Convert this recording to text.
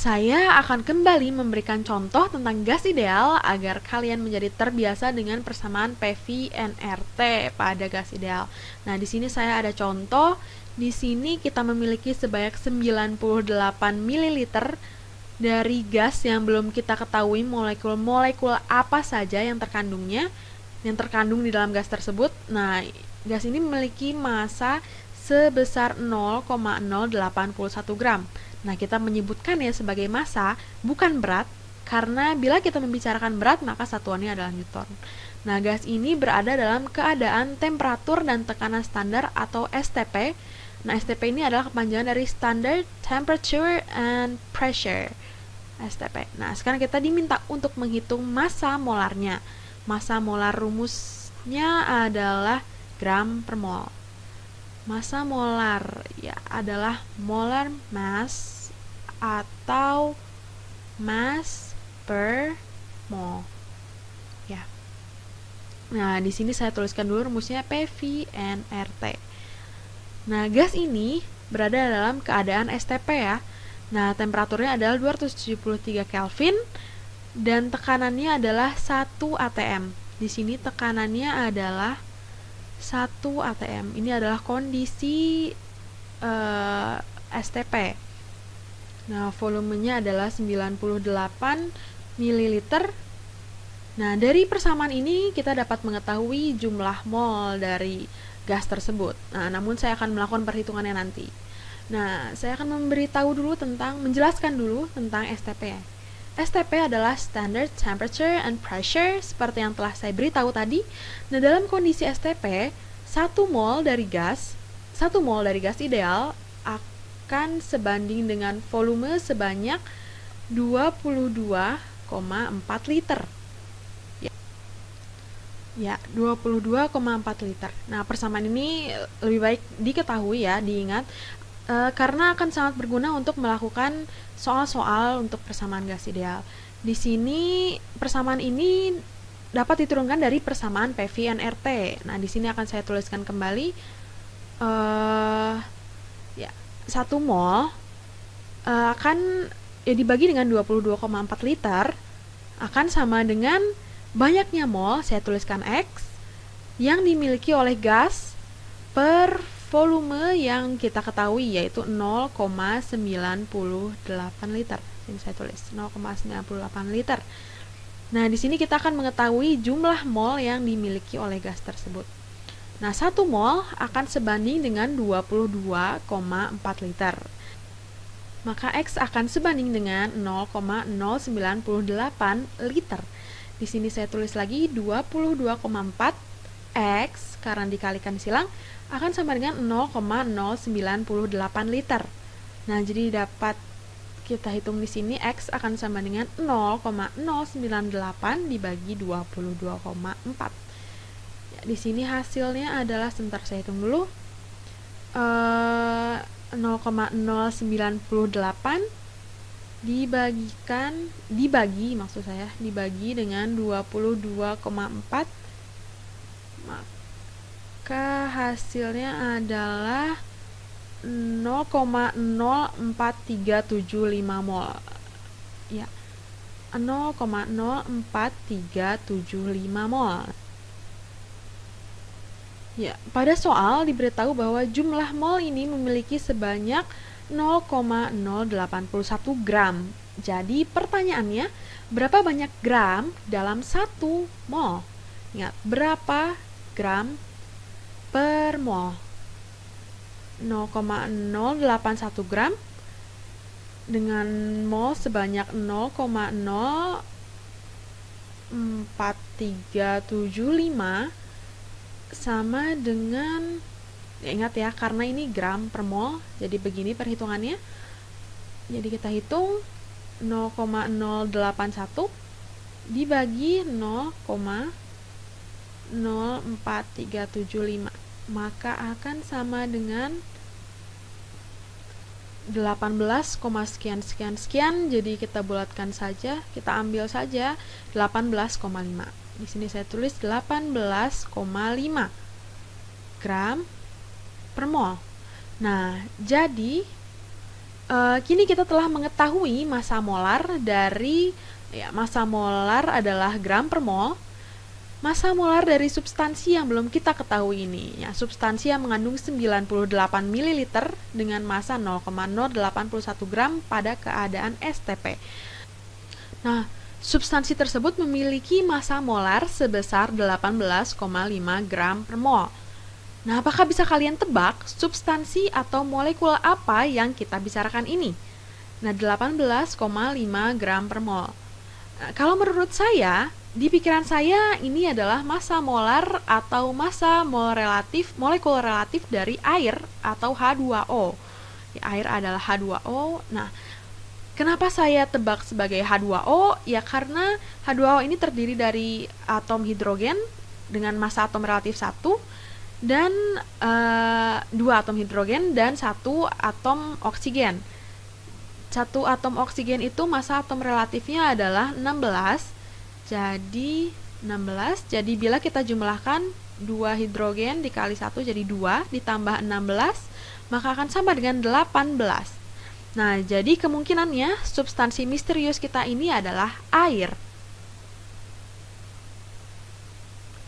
Saya akan kembali memberikan contoh tentang gas ideal agar kalian menjadi terbiasa dengan persamaan PV NRT pada gas ideal. Nah, di sini saya ada contoh. Di sini kita memiliki sebanyak 98 ml dari gas yang belum kita ketahui molekul-molekul apa saja yang terkandungnya, yang terkandung di dalam gas tersebut. Nah, gas ini memiliki massa sebesar 0,081 gram. Nah, kita menyebutkannya sebagai massa, bukan berat, karena bila kita membicarakan berat, maka satuannya adalah Newton. Nah, gas ini berada dalam keadaan temperatur dan tekanan standar atau STP. Nah, STP ini adalah kepanjangan dari Standard Temperature and Pressure. STP. Nah, sekarang kita diminta untuk menghitung massa molarnya. Massa molar rumusnya adalah gram per mol. Massa molar ya adalah molar mass atau mass per mol. Ya. Nah, di sini saya tuliskan dulu rumusnya PV PVNRT. Nah, gas ini berada dalam keadaan STP ya. Nah, temperaturnya adalah 273 Kelvin dan tekanannya adalah 1 atm. Di sini tekanannya adalah satu ATM. Ini adalah kondisi uh, eh, STP. Nah, volumenya adalah 98 ml. Nah, dari persamaan ini kita dapat mengetahui jumlah mol dari gas tersebut. Nah, namun saya akan melakukan perhitungannya nanti. Nah, saya akan memberitahu dulu tentang menjelaskan dulu tentang STP STP adalah Standard Temperature and Pressure, seperti yang telah saya beritahu tadi. Nah, dalam kondisi STP, 1 mol dari gas, 1 mol dari gas ideal akan sebanding dengan volume sebanyak 22,4 liter. Ya, 22,4 liter. Nah, persamaan ini lebih baik diketahui ya, diingat Eh, karena akan sangat berguna untuk melakukan soal-soal untuk persamaan gas ideal. Di sini persamaan ini dapat diturunkan dari persamaan PV NRT. Nah, di sini akan saya tuliskan kembali uh, ya, satu mol uh, akan ya dibagi dengan 22,4 liter akan sama dengan banyaknya mol saya tuliskan X yang dimiliki oleh gas per volume yang kita ketahui yaitu 0,98 liter. Ini saya tulis 0,98 liter. Nah, di sini kita akan mengetahui jumlah mol yang dimiliki oleh gas tersebut. Nah, 1 mol akan sebanding dengan 22,4 liter. Maka X akan sebanding dengan 0,098 liter. Di sini saya tulis lagi 22,4 X karena dikalikan silang akan sama dengan 0,098 liter. Nah, jadi dapat kita hitung di sini X akan sama dengan 0,098 dibagi 22,4. Ya, di sini hasilnya adalah sebentar saya hitung dulu. Eh 0,098 dibagikan dibagi maksud saya dibagi dengan 22,4 maka hasilnya adalah 0,04375 mol ya 0,04375 mol ya pada soal diberitahu bahwa jumlah mol ini memiliki sebanyak 0,081 gram jadi pertanyaannya berapa banyak gram dalam satu mol ingat berapa gram per mol 0,081 gram dengan mol sebanyak 0,04375 sama dengan ya ingat ya karena ini gram per mol jadi begini perhitungannya jadi kita hitung 0,081 dibagi 0,0 04375 maka akan sama dengan 18, sekian sekian sekian jadi kita bulatkan saja kita ambil saja 18,5 di sini saya tulis 18,5 gram per mol nah jadi e, kini kita telah mengetahui masa molar dari ya, masa molar adalah gram per mol Masa molar dari substansi yang belum kita ketahui ini. Ya, substansi yang mengandung 98 ml dengan massa 0,081 gram pada keadaan STP. Nah, substansi tersebut memiliki massa molar sebesar 18,5 gram per mol. Nah, apakah bisa kalian tebak substansi atau molekul apa yang kita bicarakan ini? Nah, 18,5 gram per mol. Nah, kalau menurut saya, di pikiran saya ini adalah massa molar atau massa mol relatif, molekul relatif dari air atau H2O. Ya, air adalah H2O. Nah, kenapa saya tebak sebagai H2O? Ya karena H2O ini terdiri dari atom hidrogen dengan massa atom relatif satu dan uh, dua atom hidrogen dan satu atom oksigen. Satu atom oksigen itu massa atom relatifnya adalah 16 jadi 16 jadi bila kita jumlahkan 2 hidrogen dikali 1 jadi 2 ditambah 16 maka akan sama dengan 18 nah jadi kemungkinannya substansi misterius kita ini adalah air